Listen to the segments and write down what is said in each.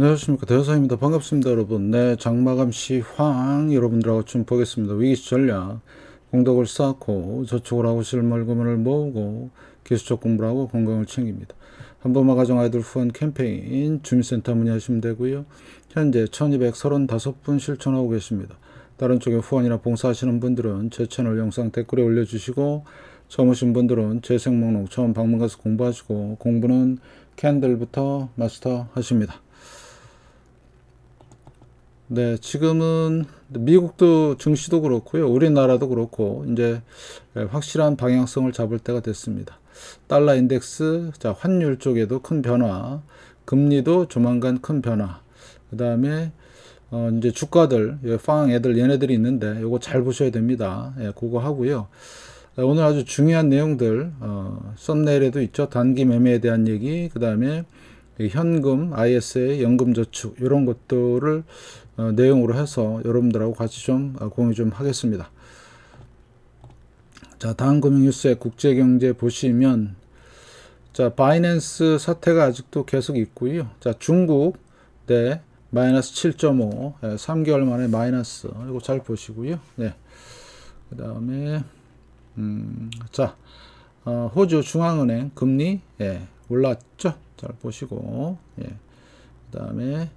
안녕하십니까 대여사입니다 반갑습니다 여러분 네 장마감 시황 여러분들하고 좀 보겠습니다 위기시 전략 공덕을 쌓고 저축을 하고 실물금을 모으고 기술적 공부를 하고 건강을 챙깁니다 한번만 가정 아이들 후원 캠페인 주민센터 문의하시면 되고요 현재 1235분 실천하고 계십니다 다른 쪽에 후원이나 봉사하시는 분들은 제 채널 영상 댓글에 올려주시고 처음 오신 분들은 재생 목록 처음 방문 가서 공부하시고 공부는 캔들부터 마스터 하십니다 네, 지금은 미국도 증시도 그렇고요. 우리나라도 그렇고 이제 확실한 방향성을 잡을 때가 됐습니다. 달러 인덱스, 자, 환율 쪽에도 큰 변화, 금리도 조만간 큰 변화. 그다음에 어 이제 주가들, 팡 예, 애들 얘네들이 있는데 요거 잘 보셔야 됩니다. 예, 그거 하고요. 어, 오늘 아주 중요한 내용들 어, 썸네일에도 있죠. 단기 매매에 대한 얘기, 그다음에 현금, ISA, 연금저축 이런 것들을 어, 내용으로 해서 여러분들하고 같이 좀 아, 공유 좀 하겠습니다. 자 다음 금융뉴스의 국제경제 보시면 자 바이낸스 사태가 아직도 계속 있고요. 자 중국 네 마이너스 7.5 네, 3개월 만에 마이너스 이거 잘 보시고요. 네. 그 다음에 음, 자 어, 호주 중앙은행 금리 예, 올랐죠 잘 보시고 예. 그 다음에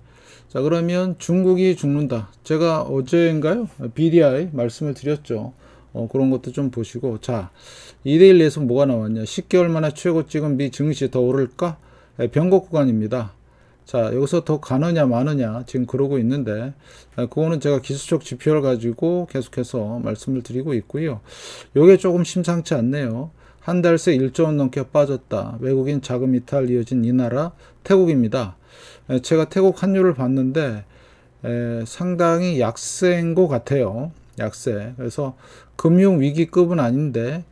자 그러면 중국이 죽는다 제가 어제인가요 BDI 말씀을 드렸죠 어, 그런 것도 좀 보시고 자 2대1에서 뭐가 나왔냐 10개월 만에 최고 찍은 미 증시 더 오를까 예, 변곡 구간입니다 자 여기서 더 가느냐 마느냐 지금 그러고 있는데 예, 그거는 제가 기술적 지표를 가지고 계속해서 말씀을 드리고 있고요 요게 조금 심상치 않네요 한 달 새 1조원 넘게 빠졌다 외국인 자금 이탈 이어진 이 나라 태국입니다 제가 태국 환율을 봤는데 에, 상당히 약세인 것 같아요. 약세. 그래서 금융 위기급은 아닌데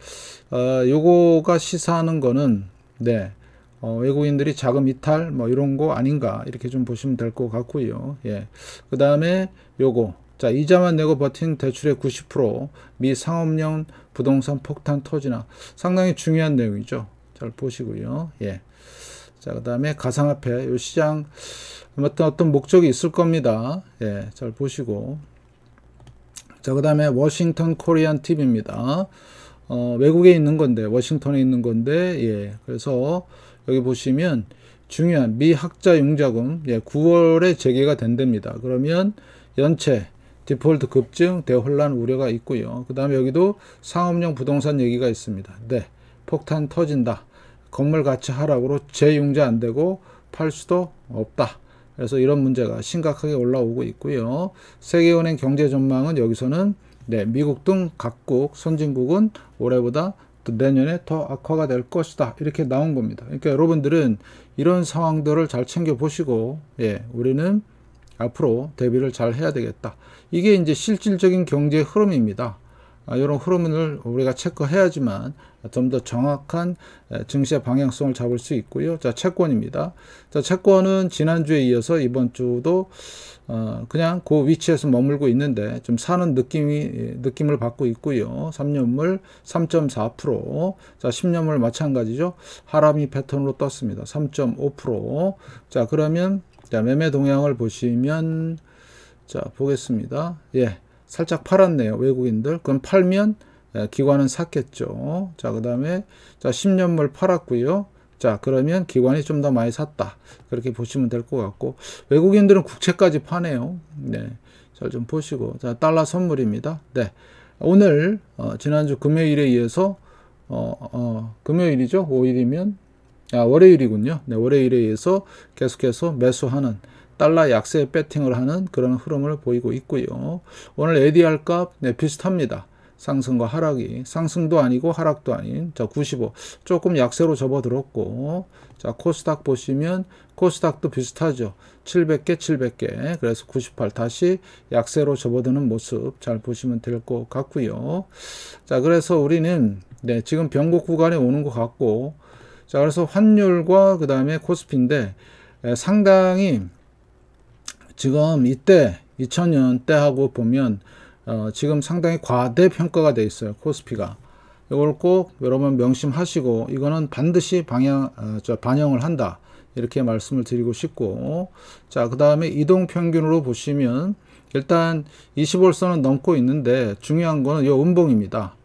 어, 요거가 시사하는 거는 네. 어, 외국인들이 자금 이탈 뭐 이런 거 아닌가 이렇게 좀 보시면 될 것 같고요. 예. 그다음에 요거 자, 이자만 내고 버틴 대출의 90%미 상업용 부동산 폭탄 터지나 상당히 중요한 내용이죠. 잘 보시고요. 예. 자, 그 다음에 가상화폐, 요 시장, 어떤 어떤 목적이 있을 겁니다. 예, 잘 보시고. 자, 그 다음에 워싱턴 코리안 TV입니다. 어, 외국에 있는 건데, 워싱턴에 있는 건데, 예, 그래서 여기 보시면 중요한 미 학자 융자금, 예, 9월에 재개가 된답니다. 그러면 연체, 디폴트 급증, 대혼란 우려가 있고요. 그 다음에 여기도 상업용 부동산 얘기가 있습니다. 네, 폭탄 터진다. 건물 가치 하락으로 재용자안 되고 팔 수도 없다. 그래서 이런 문제가 심각하게 올라오고 있고요. 세계은행 경제 전망은 여기서는 네, 미국 등 각국 선진국은 올해보다 또 내년에 더 악화가 될 것이다 이렇게 나온 겁니다. 그러니까 여러분들은 이런 상황들을 잘 챙겨 보시고 예, 우리는 앞으로 대비를 잘 해야 되겠다. 이게 이제 실질적인 경제 흐름입니다. 이런 아, 흐름을 우리가 체크해야지만 좀 더 정확한 증시의 방향성을 잡을 수 있고요. 자, 채권입니다. 자, 채권은 지난주에 이어서 이번 주도 어, 그냥 그 위치에서 머물고 있는데 좀 사는 느낌이 예, 느낌을 받고 있고요. 3년물 3.4%, 자, 10년물 마찬가지죠. 하람이 패턴으로 떴습니다. 3.5%. 자, 그러면 자, 매매 동향을 보시면 자, 보겠습니다. 예. 살짝 팔았네요. 외국인들. 그럼 팔면 예, 기관은 샀겠죠. 자, 그 다음에 자 10년물 팔았고요. 자, 그러면 기관이 좀 더 많이 샀다. 그렇게 보시면 될 것 같고 외국인들은 국채까지 파네요. 네. 잘 좀 보시고. 자, 달러 선물입니다. 네. 오늘 어, 지난주 금요일에 이어서 어, 어, 금요일이죠. 5일이면 아, 월요일이군요. 네, 월요일에 의해서 계속해서 매수하는 달러 약세 배팅을 하는 그런 흐름을 보이고 있고요. 오늘 ADR 값 네, 비슷합니다. 상승과 하락이 상승도 아니고 하락도 아닌 자95 조금 약세로 접어들었고 자 코스닥 보시면 코스닥도 비슷하죠 700개 700개 그래서 98 다시 약세로 접어드는 모습 잘 보시면 될 것 같고요 자 그래서 우리는 네 지금 변곡 구간에 오는 것 같고 자 그래서 환율과 그 다음에 코스피인데 상당히 지금 이때 2000년 때하고 보면 어, 지금 상당히 과대평가가 돼 있어요. 코스피가. 이걸 꼭 여러분 명심하시고 이거는 반드시 방향, 어, 저 반영을 한다. 이렇게 말씀을 드리고 싶고 자그 다음에 이동평균으로 보시면 일단 20월선은 넘고 있는데 중요한 거는 요 음봉입니다.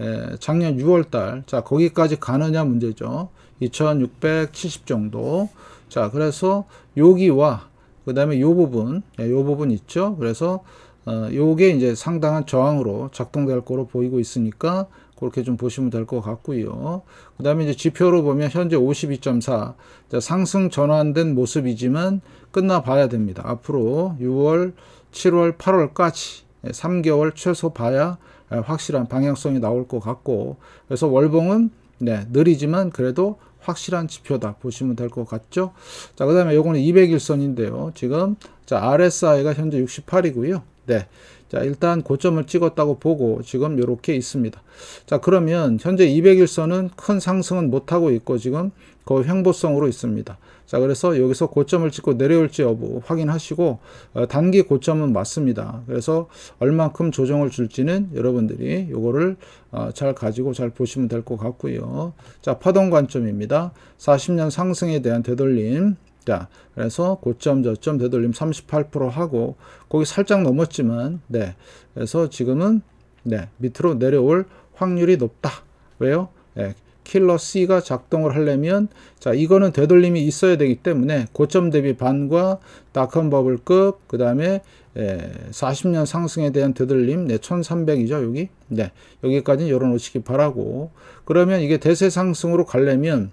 예, 작년 6월달 자 거기까지 가느냐 문제죠. 2670 정도 자 그래서 여기와 그 다음에 요 부분, 예, 요 부분 있죠. 그래서 어, 요게 이제 상당한 저항으로 작동될 거로 보이고 있으니까 그렇게 좀 보시면 될 것 같고요. 그 다음에 이제 지표로 보면 현재 52.4 상승 전환된 모습이지만 끝나봐야 됩니다. 앞으로 6월, 7월, 8월까지 3개월 예, 최소 봐야 예, 확실한 방향성이 나올 것 같고 그래서 월봉은 네, 느리지만 그래도 확실한 지표다 보시면 될 것 같죠 자그 다음에 요거는 200일선인데요 지금 자 RSI가 현재 68이고요 네자 일단 고점을 찍었다고 보고 지금 이렇게 있습니다 자 그러면 현재 200일선은 큰 상승은 못하고 있고 지금 거의 횡보성으로 있습니다 자 그래서 여기서 고점을 찍고 내려올지 여부 확인하시고 어, 단기 고점은 맞습니다 그래서 얼만큼 조정을 줄지는 여러분들이 요거를 어, 잘 가지고 잘 보시면 될 것 같고요 자 파동 관점입니다 40년 상승에 대한 되돌림 있 그래서 고점 저점 되돌림 38% 하고 거기 살짝 넘었지만 네. 그래서 지금은 네. 밑으로 내려올 확률이 높다. 왜요? 네. 킬러 C가 작동을 하려면 자 이거는 되돌림이 있어야 되기 때문에 고점 대비 반과 다컴 버블급 그 다음에 40년 예, 상승에 대한 되돌림 네, 1300이죠 여기 네여기까지 열어놓으시기 바라고 그러면 이게 대세 상승으로 가려면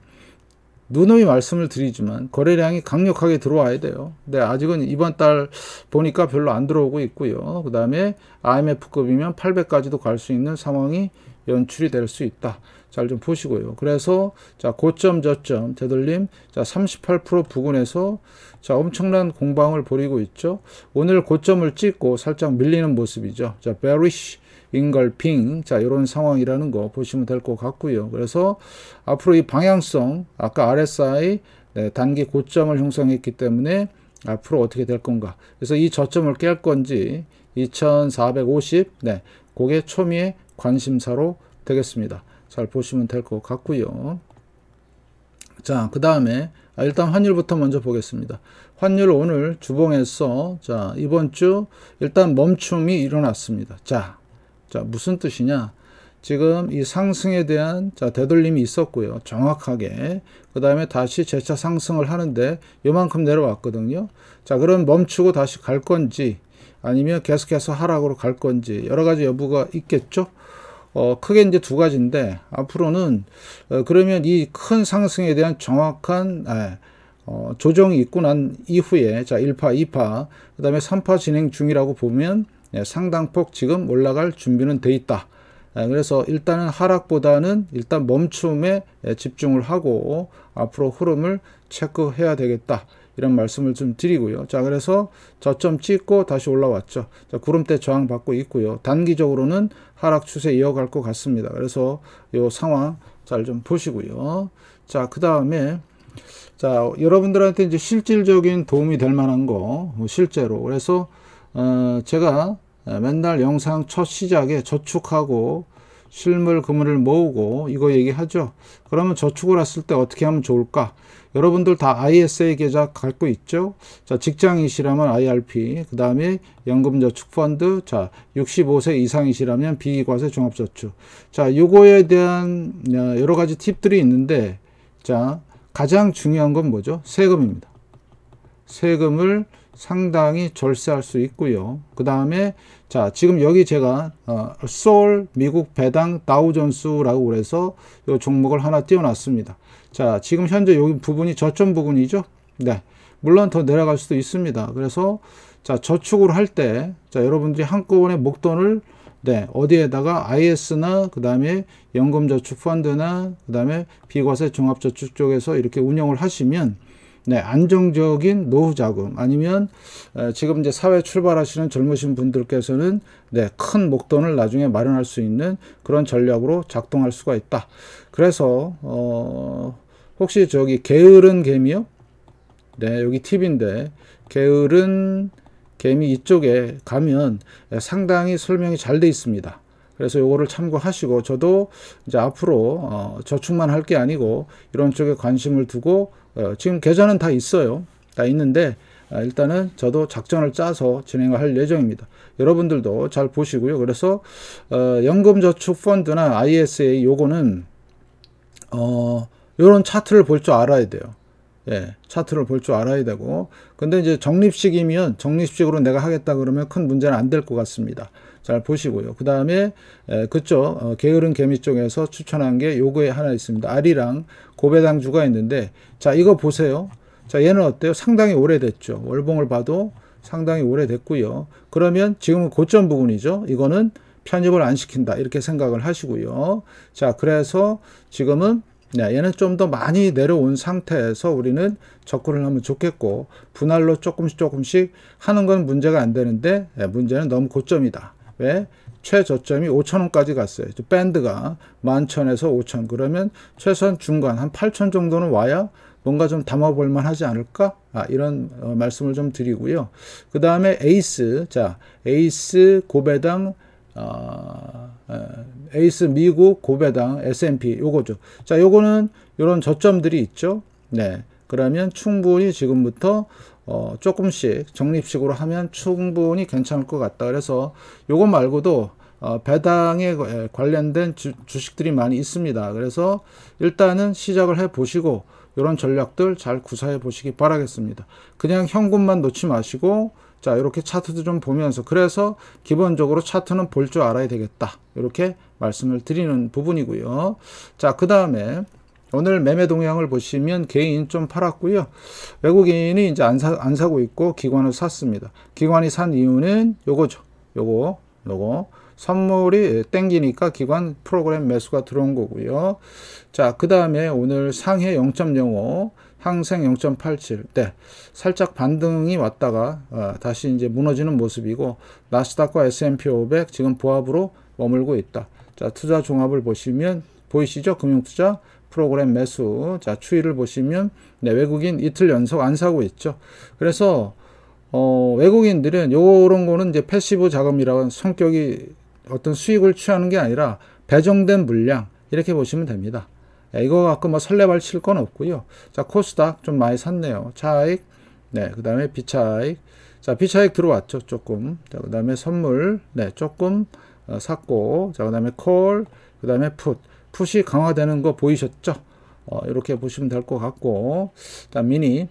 누누이 말씀을 드리지만 거래량이 강력하게 들어와야 돼요. 근데 네, 아직은 이번 달 보니까 별로 안 들어오고 있고요. 그 다음에 IMF급이면 800까지도 갈 수 있는 상황이 연출이 될 수 있다. 잘 좀 보시고요. 그래서 자 고점 저점 되돌림 자38% 부근에서 자 엄청난 공방을 벌이고 있죠. 오늘 고점을 찍고 살짝 밀리는 모습이죠. 자 b e a e 글핑자 이런 상황이라는 거 보시면 될 것 같고요. 그래서 앞으로 이 방향성 아까 RSI 네, 단기 고점을 형성했기 때문에 앞으로 어떻게 될 건가. 그래서 이 저점을 깰 건지 2450 네, 그게 초미의 관심사로 되겠습니다. 잘 보시면 될 것 같고요. 자, 그 다음에 아, 일단 환율부터 먼저 보겠습니다. 환율 오늘 주봉에서 자 이번 주 일단 멈춤이 일어났습니다. 자 자, 무슨 뜻이냐? 지금 이 상승에 대한 자, 되돌림이 있었고요. 정확하게. 그 다음에 다시 재차 상승을 하는데 요만큼 내려왔거든요. 자, 그럼 멈추고 다시 갈 건지 아니면 계속해서 하락으로 갈 건지 여러 가지 여부가 있겠죠. 어, 크게 이제 두 가지인데 앞으로는 어, 그러면 이 큰 상승에 대한 정확한 에, 아, 어, 조정이 있고 난 이후에 자 1파, 2파, 그 다음에 3파 진행 중이라고 보면 예, 상당폭 지금 올라갈 준비는 돼 있다. 예, 그래서 일단은 하락보다는 일단 멈춤에 예, 집중을 하고 앞으로 흐름을 체크해야 되겠다. 이런 말씀을 좀 드리고요. 자, 그래서 저점 찍고 다시 올라왔죠. 자, 구름대 저항받고 있고요. 단기적으로는 하락 추세 이어갈 것 같습니다. 그래서 요 상황 잘 좀 보시고요. 자, 그 다음에 자, 여러분들한테 이제 실질적인 도움이 될 만한 거, 실제로. 그래서 어, 제가 맨날 영상 첫 시작에 저축하고 실물 금을 모으고 이거 얘기하죠. 그러면 저축을 했을 때 어떻게 하면 좋을까? 여러분들 다 ISA 계좌 갖고 있죠? 자, 직장이시라면 IRP, 그 다음에 연금저축펀드, 자, 65세 이상이시라면 비과세 종합저축. 자, 요거에 대한 어, 여러 가지 팁들이 있는데, 자, 가장 중요한 건 뭐죠? 세금입니다. 세금을 상당히 절세할 수 있고요. 그 다음에 자 지금 여기 제가 어, 솔 미국 배당 다우존스라고 그래서 이 종목을 하나 띄워놨습니다. 자 지금 현재 여기 부분이 저점 부분이죠. 네 물론 더 내려갈 수도 있습니다. 그래서 자 저축을 할 때 자 여러분들이 한꺼번에 목돈을 네, 어디에다가 IS나 그 다음에 연금저축펀드나 그 다음에 비과세 종합저축 쪽에서 이렇게 운영을 하시면 네, 안정적인 노후 자금 아니면 어, 지금 이제 사회 출발하시는 젊으신 분들께서는 네, 큰 목돈을 나중에 마련할 수 있는 그런 전략으로 작동할 수가 있다. 그래서 어 혹시 저기 게으른 개미요? 네, 여기 팁인데 게으른 개미 이쪽에 가면 네, 상당히 설명이 잘 돼 있습니다. 그래서 요거를 참고하시고 저도 이제 앞으로 어, 저축만 할 게 아니고 이런 쪽에 관심을 두고 어, 지금 계좌는 다 있어요. 다 있는데 아, 일단은 저도 작전을 짜서 진행을 할 예정입니다. 여러분들도 잘 보시고요. 그래서 어, 연금저축펀드나 ISA 요거는 어, 요런 차트를 볼 줄 알아야 돼요. 예, 차트를 볼 줄 알아야 되고 근데 이제 적립식이면 적립식으로 내가 하겠다 그러면 큰 문제는 안 될 것 같습니다. 잘 보시고요. 그 다음에 그쪽 어, 게으른 개미 쪽에서 추천한 게 요거에 하나 있습니다. 아리랑 고배당주가 있는데 자 이거 보세요. 자 얘는 어때요? 상당히 오래됐죠. 월봉을 봐도 상당히 오래됐고요. 그러면 지금은 고점 부분이죠. 이거는 편입을 안 시킨다 이렇게 생각을 하시고요. 자 그래서 지금은 네, 얘는 좀 더 많이 내려온 상태에서 우리는 접근을 하면 좋겠고 분할로 조금씩 조금씩 하는 건 문제가 안 되는데 네, 문제는 너무 고점이다. 왜? 예? 최저점이 5천원까지 갔어요. 밴드가 만천에서 5천 그러면 최소한 중간 한 8천 정도는 와야 뭔가 좀 담아볼 만 하지 않을까? 아, 이런 어, 말씀을 좀 드리고요. 그 다음에 에이스. 자, 에이스 고배당 어, 어 에이스 미국 고배당 S&P 요거죠. 자, 요거는 요런 저점들이 있죠. 네. 그러면 충분히 지금부터 어 조금씩 적립식으로 하면 충분히 괜찮을 것 같다. 그래서 요거 말고도 어 배당에 예, 관련된 주, 식들이 많이 있습니다. 그래서 일단은 시작을 해 보시고 이런 전략들 잘 구사해 보시기 바라겠습니다. 그냥 현금만 놓지 마시고 자 이렇게 차트도 좀 보면서 그래서 기본적으로 차트는 볼 줄 알아야 되겠다. 이렇게 말씀을 드리는 부분이고요. 자 그 다음에 오늘 매매 동향을 보시면 개인 좀 팔았고요. 외국인이 이제 안, 사, 안 사고 있고 기관을 샀습니다. 기관이 산 이유는 요거죠. 요거, 요거. 선물이 땡기니까 기관 프로그램 매수가 들어온 거고요. 자, 그 다음에 오늘 상해 0.05, 항생 0.87, 네, 살짝 반등이 왔다가 어, 다시 이제 무너지는 모습이고 나스닥과 S&P 500 지금 보합으로 머물고 있다. 자, 투자 종합을 보시면 보이시죠? 금융투자 프로그램 매수 자 추이를 보시면 네, 외국인 이틀 연속 안 사고 있죠 그래서 어, 외국인들은 요런 거는 이제 패시브 자금이라는 성격이 어떤 수익을 취하는 게 아니라 배정된 물량 이렇게 보시면 됩니다 네, 이거 갖고 뭐 설레발 칠 건 없고요 자 코스닥 좀 많이 샀네요 차익 네그 다음에 비차익 자 비차익 들어왔죠 조금 자 그 다음에 선물 네 조금 어, 샀고 자 그 다음에 콜그 다음에 풋 푸이 강화되는 거 보이셨죠? 어, 이렇게 보시면 될 것 같고 자 미니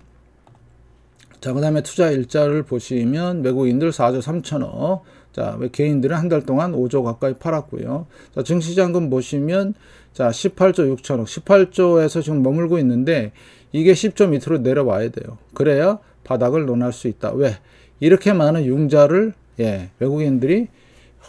자그 다음에 투자 일자를 보시면 외국인들 4조 3천억 자 개인들은 한 달 동안 5조 가까이 팔았고요 자 증시장금 보시면 자 18조 6천억 18조에서 지금 머물고 있는데 이게 10조 밑으로 내려와야 돼요 그래야 바닥을 논할 수 있다 왜 이렇게 많은 융자를 예, 외국인들이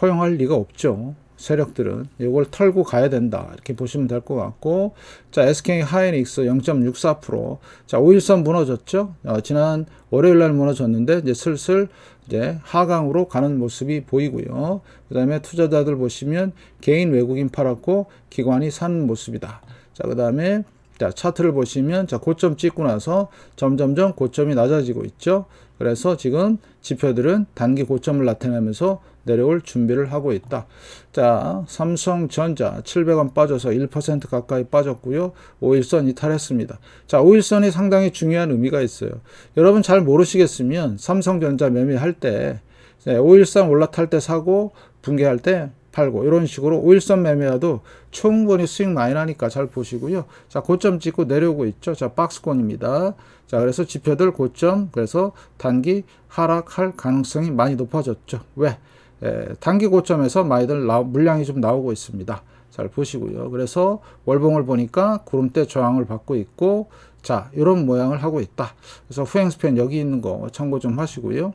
허용할 리가 없죠 세력들은 이걸 털고 가야 된다 이렇게 보시면 될 것 같고 자 SK 하이닉스 0.64%자 5일선 무너졌죠 어, 지난 월요일 날 무너졌는데 이제 슬슬 이제 하강으로 가는 모습이 보이고요 그 다음에 투자자들 보시면 개인 외국인 팔았고 기관이 산 모습이다 자그 다음에 자 차트를 보시면 자 고점 찍고 나서 점점점 고점이 낮아지고 있죠 그래서 지금 지표들은 단기 고점을 나타내면서 내려올 준비를 하고 있다. 자, 삼성전자 700원 빠져서 1% 가까이 빠졌고요. 5일선 이탈했습니다. 자, 5일선이 상당히 중요한 의미가 있어요. 여러분 잘 모르시겠으면 삼성전자 매매할 때 5일선 올라탈 때 사고 붕괴할 때 팔고 이런 식으로 5일선 매매라도 충분히 수익 많이 나니까 잘 보시고요. 자 고점 찍고 내려오고 있죠. 자 박스권입니다. 자 그래서 지표들 고점 그래서 단기 하락할 가능성이 많이 높아졌죠. 왜? 에, 단기 고점에서 많이들 나, 물량이 좀 나오고 있습니다. 잘 보시고요. 그래서 월봉을 보니까 구름대 저항을 받고 있고 자 이런 모양을 하고 있다. 그래서 후행 스팬 여기 있는 거 참고 좀 하시고요.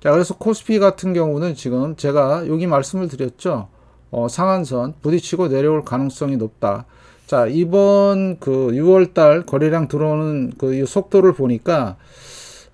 자 그래서 코스피 같은 경우는 지금 제가 여기 말씀을 드렸죠. 어, 상한선 부딪히고 내려올 가능성이 높다. 자 이번 그 6월달 거래량 들어오는 그 속도를 보니까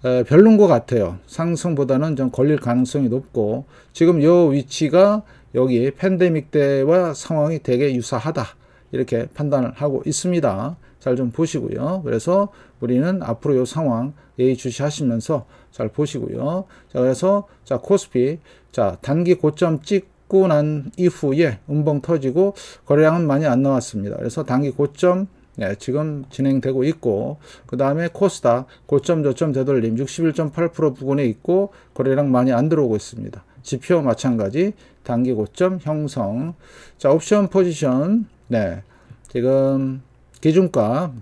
에, 별론 것 같아요. 상승보다는 좀 걸릴 가능성이 높고 지금 요 위치가 여기 팬데믹 때와 상황이 되게 유사하다 이렇게 판단을 하고 있습니다. 잘 좀 보시고요. 그래서 우리는 앞으로 요 상황 예의주시하시면서 잘 보시고요. 자 그래서 자 코스피 자 단기 고점 찍 받고 난 이후에 음봉 터지고 거래량은 많이 안 나왔습니다. 그래서 단기 고점 예, 지금 진행되고 있고 그 다음에 코스닥 고점 저점 되돌림 61.8% 부근에 있고 거래량 많이 안 들어오고 있습니다. 지표 마찬가지 단기 고점 형성 자 옵션 포지션 네 지금 기준가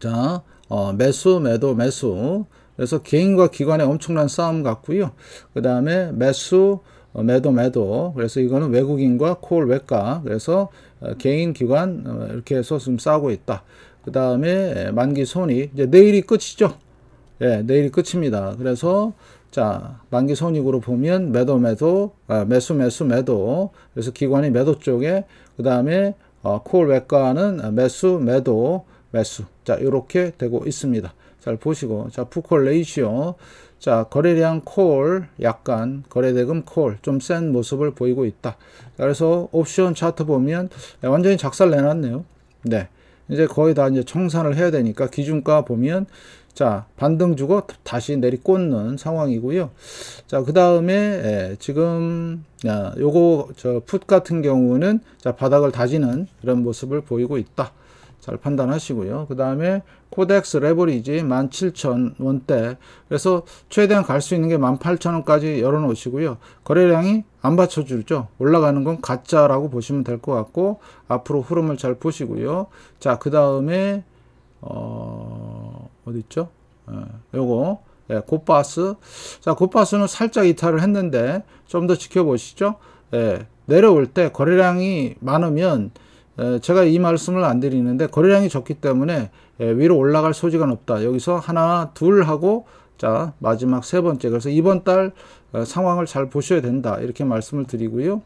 자 어, 매수 매도 매수 그래서 개인과 기관의 엄청난 싸움 같고요 그 다음에 매수 어, 매도 매도 그래서 이거는 외국인과 콜외과 그래서 어, 개인 기관 어, 이렇게 해서 좀 싸고 있다 그 다음에 예, 만기 손익 이제 내일이 끝이죠 예 내일이 끝입니다 그래서 자 만기 손익으로 보면 매도 매도 아, 매수 매수 매도 그래서 기관이 매도 쪽에 그 다음에 어, 콜 외과는 매수 매도 매수 자 이렇게 되고 있습니다 잘 보시고 자 푸콜 레이시오 자 거래량 콜 약간 거래대금 콜 좀 센 모습을 보이고 있다 그래서 옵션 차트 보면 야, 완전히 작살 내놨네요 네 이제 거의 다 이제 청산을 해야 되니까 기준가 보면 자 반등 주고 다시 내리꽂는 상황이고요 자그 다음에 예, 지금 야, 요거 저 풋 같은 경우는 자 바닥을 다지는 이런 모습을 보이고 있다 잘 판단하시고요. 그 다음에 코덱스 레버리지 17,000원대 그래서 최대한 갈 수 있는 게 18,000원까지 열어놓으시고요. 거래량이 안 받쳐주죠. 올라가는 건 가짜라고 보시면 될 것 같고 앞으로 흐름을 잘 보시고요. 자, 그 다음에 어... 어디있죠 예, 요거 예, 곱바스 자, 곱바스는 살짝 이탈을 했는데 좀 더 지켜보시죠. 예, 내려올 때 거래량이 많으면 제가 이 말씀을 안 드리는데 거래량이 적기 때문에 위로 올라갈 소지가 높다. 여기서 하나, 둘 하고 자 마지막 세 번째 그래서 이번 달 상황을 잘 보셔야 된다 이렇게 말씀을 드리고요.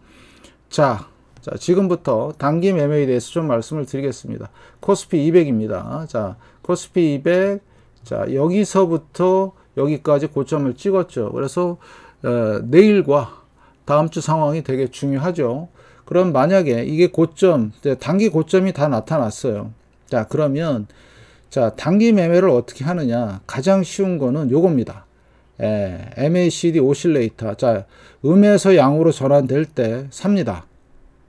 자, 자 지금부터 단기 매매에 대해서 좀 말씀을 드리겠습니다. 코스피 200입니다. 자 코스피 200자 여기서부터 여기까지 고점을 찍었죠. 그래서 어, 내일과 다음 주 상황이 되게 중요하죠. 그럼 만약에 이게 고점, 단기 고점이 다 나타났어요. 자, 그러면 자, 단기 매매를 어떻게 하느냐? 가장 쉬운 거는 요겁니다. 예, MACD 오실레이터. 자, 음에서 양으로 전환될 때 삽니다.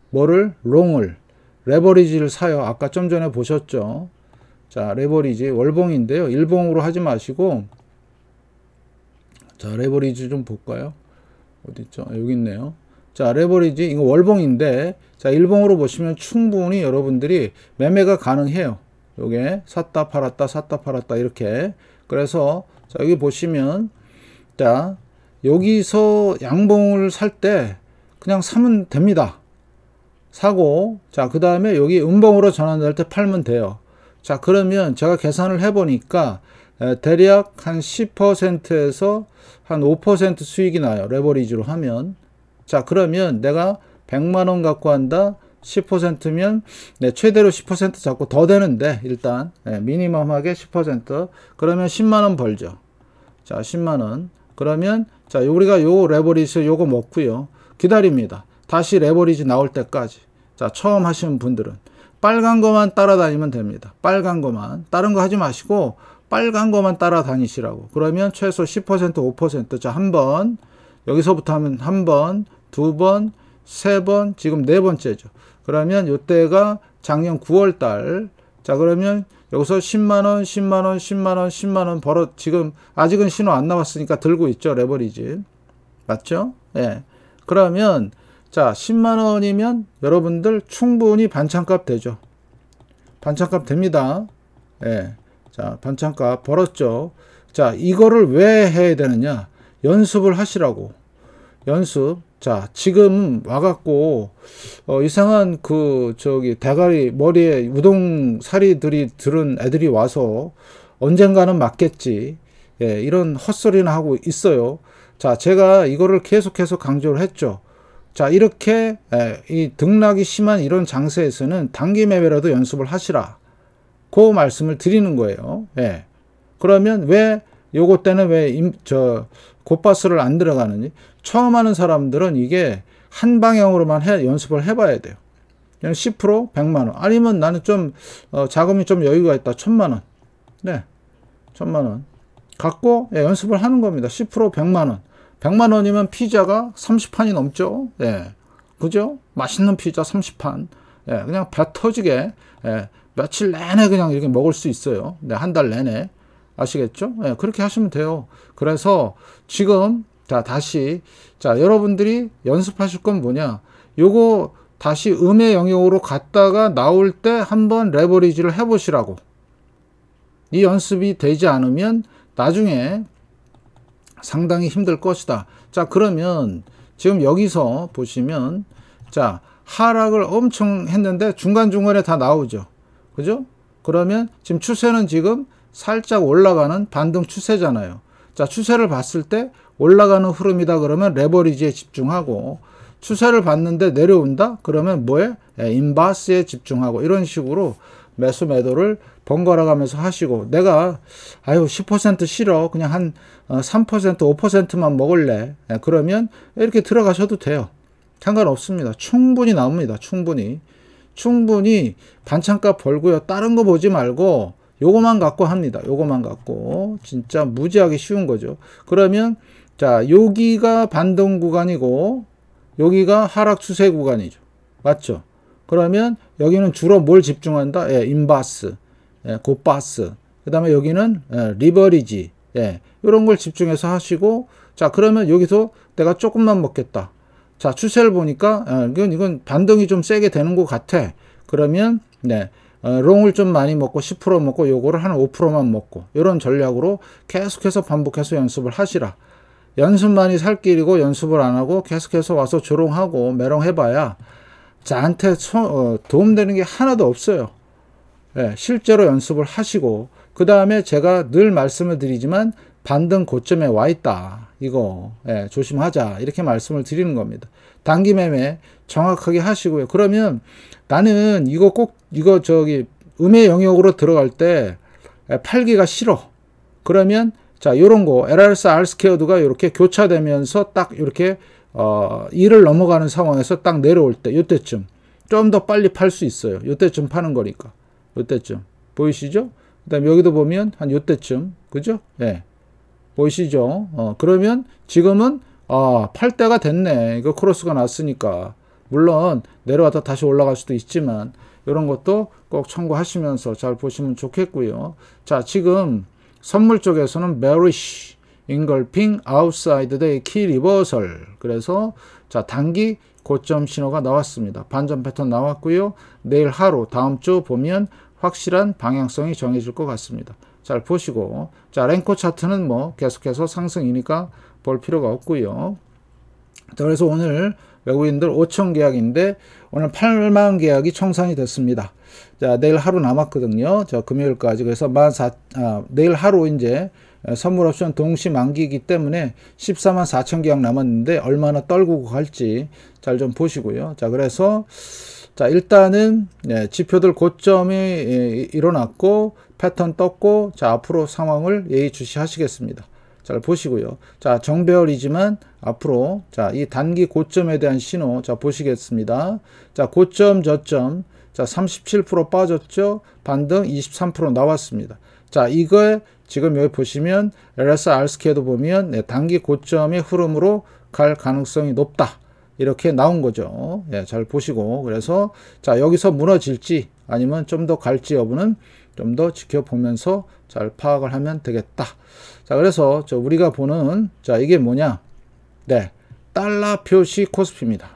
뭐를? 롱을. 레버리지를 사요. 아까 좀 전에 보셨죠? 자, 레버리지 월봉인데요. 일봉으로 하지 마시고 자, 레버리지 좀 볼까요? 어디 죠 여기 있네요. 자 레버리지 이거 월봉인데 자 일봉으로 보시면 충분히 여러분들이 매매가 가능해요 요게 샀다 팔았다 샀다 팔았다 이렇게 그래서 자 여기 보시면 자 여기서 양봉을 살 때 그냥 사면 됩니다 사고 자그 다음에 여기 음봉으로 전환될 때 팔면 돼요 자 그러면 제가 계산을 해 보니까 대략 한 10%에서 한 5% 수익이 나요 레버리지로 하면 자 그러면 내가 100만원 갖고 한다 10%면 네, 최대로 10% 잡고 더 되는데 일단 네, 미니멈하게 10% 그러면 10만원 벌죠 자 10만원 그러면 자 우리가 요 레버리지 요거 먹고요 기다립니다 다시 레버리지 나올 때까지 자 처음 하시는 분들은 빨간 거만 따라다니면 됩니다 빨간 거만 다른 거 하지 마시고 빨간 거만 따라다니시라고 그러면 최소 10% 5%자 한번 여기서부터 하면 한번 두 번, 세 번, 지금 네 번째죠. 그러면 요때가 작년 9월 달. 자, 그러면 여기서 10만원, 10만원, 10만원, 10만원 벌어, 지금 아직은 신호 안 나왔으니까 들고 있죠. 레버리지. 맞죠? 예. 그러면, 자, 10만원이면 여러분들 충분히 반찬값 되죠. 반찬값 됩니다. 예. 자, 반찬값 벌었죠. 자, 이거를 왜 해야 되느냐? 연습을 하시라고. 연습. 자, 지금 와갖고, 어, 이상한 그, 저기, 대가리, 머리에 우동사리들이 들은 애들이 와서 언젠가는 맞겠지. 예, 이런 헛소리나 하고 있어요. 자, 제가 이거를 계속해서 강조를 했죠. 자, 이렇게, 예, 이 등락이 심한 이런 장세에서는 단기 매매라도 연습을 하시라. 그 말씀을 드리는 거예요. 예. 그러면 왜, 요거 때는 왜, 임, 저, 고파스를 안 들어가는지 처음 하는 사람들은 이게 한 방향으로만 해, 연습을 해봐야 돼요. 그냥 10% 100만원 아니면 나는 좀 어, 자금이 좀 여유가 있다 1 0 0 0만원네0만원 갖고 예, 연습을 하는 겁니다 10% 100만원 100만원이면 피자가 30판이 넘죠 예 그죠 맛있는 피자 30판 예 그냥 배 터지게 예 며칠 내내 그냥 이렇게 먹을 수 있어요 네한 달 내내 아시겠죠? 네, 그렇게 하시면 돼요. 그래서 지금 자 다시 자 여러분들이 연습하실 건 뭐냐? 요거 다시 음의 영역으로 갔다가 나올 때 한번 레버리지를 해보시라고. 이 연습이 되지 않으면 나중에 상당히 힘들 것이다. 자 그러면 지금 여기서 보시면 자 하락을 엄청 했는데 중간중간에 다 나오죠. 그죠? 그러면 지금 추세는 지금 살짝 올라가는 반등 추세잖아요. 자, 추세를 봤을 때 올라가는 흐름이다 그러면 레버리지에 집중하고 추세를 봤는데 내려온다? 그러면 뭐에? 예, 인바스에 집중하고 이런 식으로 매수 매도를 번갈아 가면서 하시고 내가 아유 10% 싫어 그냥 한3% 5%만 어, 먹을래 예, 그러면 이렇게 들어가셔도 돼요 상관없습니다 충분히 나옵니다 충분히 충분히 반찬값 벌고요 다른 거 보지 말고 요거만 갖고 합니다. 요거만 갖고 진짜 무지하게 쉬운 거죠. 그러면 자 여기가 반동 구간이고 여기가 하락 추세 구간이죠. 맞죠? 그러면 여기는 주로 뭘 집중한다? 예, 인바스, 예, 고바스. 그 다음에 여기는 예, 리버리지. 예, 이런 걸 집중해서 하시고 자 그러면 여기서 내가 조금만 먹겠다. 자 추세를 보니까 예, 이건 이건 반동이좀 세게 되는 것 같아. 그러면 네 어, 롱을 좀 많이 먹고 10% 먹고 요거를 한 5%만 먹고 이런 전략으로 계속해서 반복해서 연습을 하시라. 연습만이 살 길이고 연습을 안 하고 계속해서 와서 조롱하고 메롱해봐야 저한테 어, 도움되는 게 하나도 없어요. 예, 실제로 연습을 하시고 그 다음에 제가 늘 말씀을 드리지만 반등 고점에 와 있다. 이거 예, 조심하자 이렇게 말씀을 드리는 겁니다. 단기 매매 정확하게 하시고요. 그러면 나는 이거 꼭 이거 저기 음해 영역으로 들어갈 때 팔기가 싫어. 그러면 자, 요런 거 LRS r 스케어드가 이렇게 교차되면서 딱 이렇게 어, 일을 넘어가는 상황에서 딱 내려올 때 요때쯤 좀 더 빨리 팔 수 있어요. 요때쯤 파는 거니까. 요때쯤. 보이시죠? 그다음 여기도 보면 한 요때쯤. 그죠? 예. 네. 보이시죠? 어, 그러면 지금은 아, 팔 때가 됐네. 이거 크로스가 났으니까. 물론 내려와다 다시 올라갈 수도 있지만 이런 것도 꼭 참고하시면서 잘 보시면 좋겠고요. 자, 지금 선물 쪽에서는 bearish, engulfing, outside the key reversal. 그래서 자, 단기 고점 신호가 나왔습니다. 반전 패턴 나왔고요. 내일 하루 다음 주 보면 확실한 방향성이 정해질 것 같습니다. 잘 보시고 자, 랭코 차트는 뭐 계속해서 상승이니까 볼 필요가 없고요. 자, 그래서 오늘 외국인들 5천 계약인데 오늘 8만 계약이 청산이 됐습니다. 자, 내일 하루 남았거든요. 저 금요일까지 그래서 14 아, 내일 하루 이제 선물 옵션 동시 만기이기 때문에 14만 4천 계약 남았는데 얼마나 떨구고 갈지 잘 좀 보시고요. 자, 그래서 자, 일단은 예, 지표들 고점이 예, 일어났고 패턴 떴고 자, 앞으로 상황을 예의주시 하시겠습니다. 잘 보시고요. 자, 정배열이지만 앞으로 자, 이 단기 고점에 대한 신호 자, 보시겠습니다. 자, 고점 저점 자, 37% 빠졌죠. 반등 23% 나왔습니다. 자, 이걸 지금 여기 보시면 LSR 스케도 보면 네, 단기 고점의 흐름으로 갈 가능성이 높다. 이렇게 나온 거죠. 예, 잘 보시고 그래서 자, 여기서 무너질지 아니면 좀 더 갈지 여부는 좀더 지켜보면서 잘 파악을 하면 되겠다. 자, 그래서 우리가 보는 자, 이게 뭐냐? 네. 달러 표시 코스피입니다.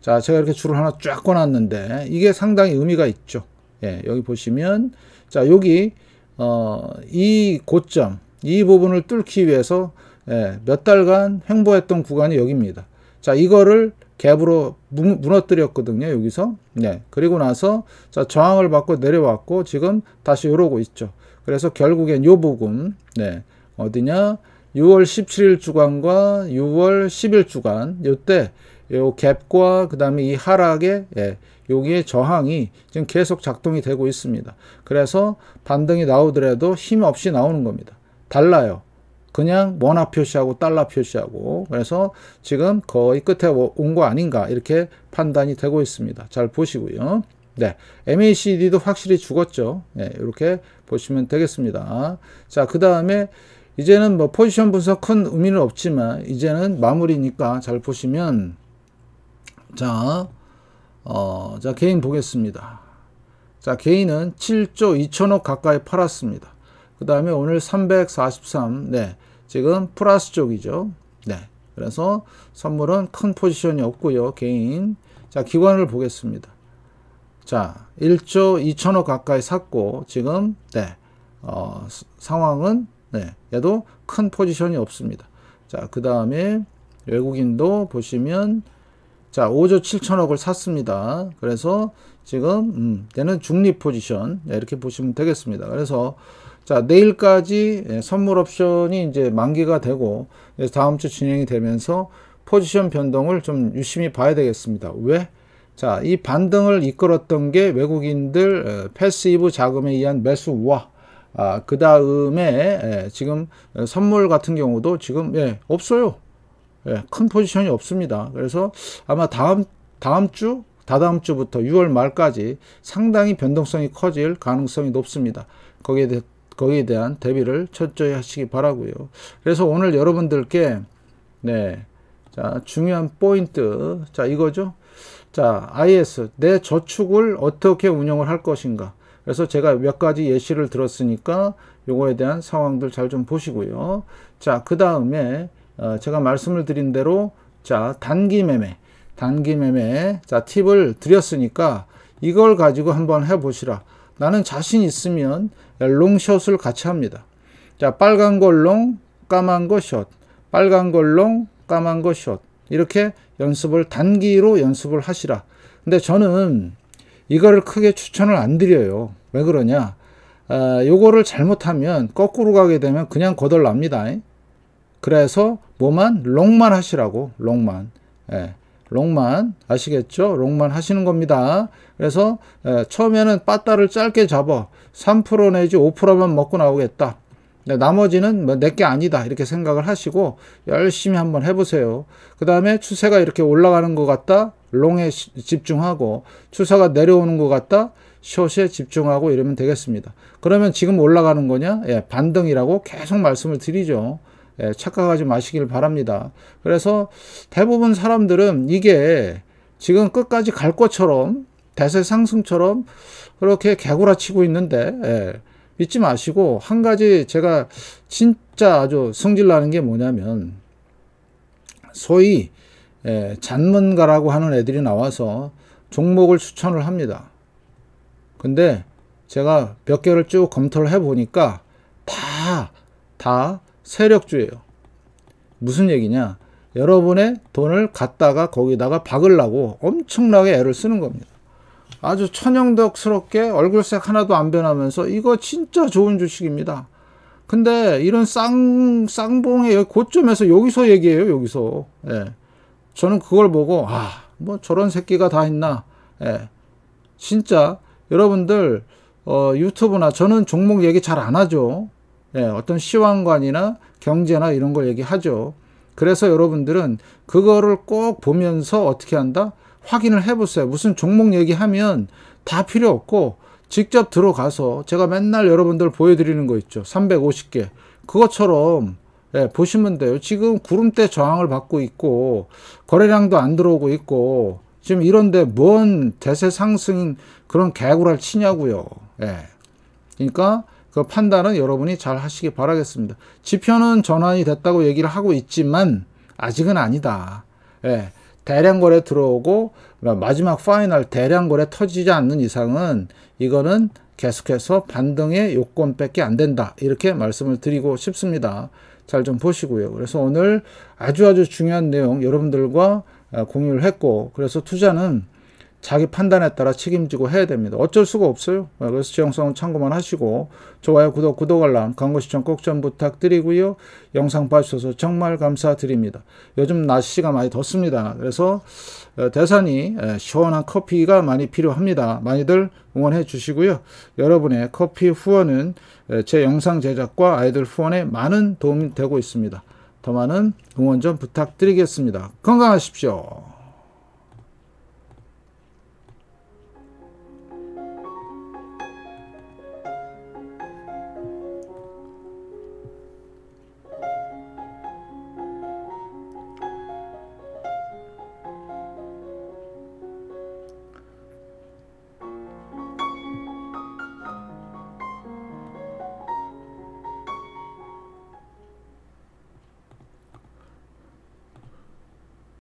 자, 제가 이렇게 줄을 하나 쫙 꺼놨는데 이게 상당히 의미가 있죠. 예, 여기 보시면 자, 여기 어, 이 고점, 이 부분을 뚫기 위해서 예, 몇 달간 횡보했던 구간이 여기입니다. 자, 이거를 갭으로 무너뜨렸거든요. 여기서. 네. 그리고 나서 자, 저항을 받고 내려왔고 지금 다시 이러고 있죠. 그래서 결국엔 요 부분 네. 어디냐? 6월 17일 주간과 6월 10일 주간 요때 요 갭과 그다음에 이 하락에 예, 여기에 저항이 지금 계속 작동이 되고 있습니다. 그래서 반등이 나오더라도 힘 없이 나오는 겁니다. 달라요. 그냥 원화 표시하고 달러 표시하고 그래서 지금 거의 끝에 온 거 아닌가 이렇게 판단이 되고 있습니다. 잘 보시고요. 네, MACD도 확실히 죽었죠. 네, 이렇게 보시면 되겠습니다. 자, 그 다음에 이제는 뭐 포지션 분석 큰 의미는 없지만 이제는 마무리니까 잘 보시면 자, 어, 자 개인 보겠습니다. 자 개인은 7조 2천억 가까이 팔았습니다. 그 다음에 오늘 343, 네, 지금 플러스 쪽이죠. 네, 그래서 선물은 큰 포지션이 없고요. 개인. 자, 기관을 보겠습니다. 자, 1조 2천억 가까이 샀고, 지금, 네, 어, 상황은, 네, 얘도 큰 포지션이 없습니다. 자, 그 다음에 외국인도 보시면, 자, 5조 7천억을 샀습니다. 그래서 지금, 음, 얘는 중립 포지션. 네, 이렇게 보시면 되겠습니다. 그래서, 자, 내일까지 예, 선물 옵션이 이제 만기가 되고 예, 다음 주 진행이 되면서 포지션 변동을 좀 유심히 봐야 되겠습니다. 왜? 자, 이 반등을 이끌었던 게 외국인들 어, 패시브 자금에 의한 매수와 아, 그 다음에 예, 지금 어, 선물 같은 경우도 지금 예, 없어요. 예, 큰 포지션이 없습니다. 그래서 아마 다음 다음 주 다다음 주부터 6월 말까지 상당히 변동성이 커질 가능성이 높습니다. 거기에 대해 거기에 대한 대비를 철저히 하시기 바라고요. 그래서 오늘 여러분들께 네, 자 중요한 포인트 자 이거죠. 자 IS 내 저축을 어떻게 운영을 할 것인가. 그래서 제가 몇 가지 예시를 들었으니까 요거에 대한 상황들 잘 좀 보시고요. 자그 다음에 어, 제가 말씀을 드린 대로 자 단기 매매 단기 매매 자 팁을 드렸으니까 이걸 가지고 한번 해보시라. 나는 자신 있으면 롱숏을 같이 합니다. 자, 빨간 걸 롱, 까만 거 숏, 빨간 걸 롱, 까만 거 숏. 이렇게 연습을 단기로 연습을 하시라. 근데 저는 이거를 크게 추천을 안 드려요. 왜 그러냐? 아, 요거를 잘못하면 거꾸로 가게 되면 그냥 거덜납니다. 그래서 뭐만 롱만 하시라고 롱만. 예. 롱만 아시겠죠? 롱만 하시는 겁니다. 그래서 처음에는 빠따를 짧게 잡아 3% 내지 5%만 먹고 나오겠다. 나머지는 뭐 내게 아니다 이렇게 생각을 하시고 열심히 한번 해보세요. 그 다음에 추세가 이렇게 올라가는 것 같다 롱에 집중하고 추세가 내려오는 것 같다 숏에 집중하고 이러면 되겠습니다. 그러면 지금 올라가는 거냐? 예, 반등이라고 계속 말씀을 드리죠. 예, 착각하지 마시길 바랍니다. 그래서 대부분 사람들은 이게 지금 끝까지 갈 것처럼 대세 상승처럼 그렇게 개구라치고 있는데 예, 믿지 마시고 한 가지 제가 진짜 아주 성질나는 게 뭐냐면 소위 예, 잔문가라고 하는 애들이 나와서 종목을 추천을 합니다. 근데 제가 몇 개를 쭉 검토를 해보니까 다, 다 세력주예요. 무슨 얘기냐? 여러분의 돈을 갖다가 거기다가 박으려고 엄청나게 애를 쓰는 겁니다. 아주 천연덕스럽게 얼굴색 하나도 안 변하면서 이거 진짜 좋은 주식입니다. 근데 이런 쌍, 쌍봉의 고점에서 여기서 얘기해요, 여기서. 예. 저는 그걸 보고, 아, 뭐 저런 새끼가 다 있나. 예. 진짜 여러분들, 어, 유튜브나 저는 종목 얘기 잘 안 하죠. 예, 어떤 시황관이나 경제나 이런 걸 얘기하죠. 그래서 여러분들은 그거를 꼭 보면서 어떻게 한다? 확인을 해보세요. 무슨 종목 얘기하면 다 필요 없고 직접 들어가서 제가 맨날 여러분들 보여드리는 거 있죠. 350개. 그것처럼 예, 보시면 돼요. 지금 구름대 저항을 받고 있고 거래량도 안 들어오고 있고 지금 이런데 뭔 대세 상승인 그런 개구랄 치냐고요. 예. 그러니까 그 판단은 여러분이 잘 하시기 바라겠습니다. 지표는 전환이 됐다고 얘기를 하고 있지만 아직은 아니다. 예, 대량 거래 들어오고 마지막 파이널 대량 거래 터지지 않는 이상은 이거는 계속해서 반등의 요건밖에 안 된다. 이렇게 말씀을 드리고 싶습니다. 잘 좀 보시고요. 그래서 오늘 아주 아주 중요한 내용 여러분들과 아, 공유를 했고 그래서 투자는 자기 판단에 따라 책임지고 해야 됩니다. 어쩔 수가 없어요. 예, 그래서 지형성은 참고만 하시고 좋아요, 구독, 구독 알람, 광고 시청 꼭 좀 부탁드리고요. 영상 봐주셔서 정말 감사드립니다. 요즘 날씨가 많이 덥습니다. 그래서 어, 대산이 예, 시원한 커피가 많이 필요합니다. 많이들 응원해 주시고요. 여러분의 커피 후원은 예, 제 영상 제작과 아이들 후원에 많은 도움이 되고 있습니다. 더 많은 응원 좀 부탁드리겠습니다. 건강하십시오.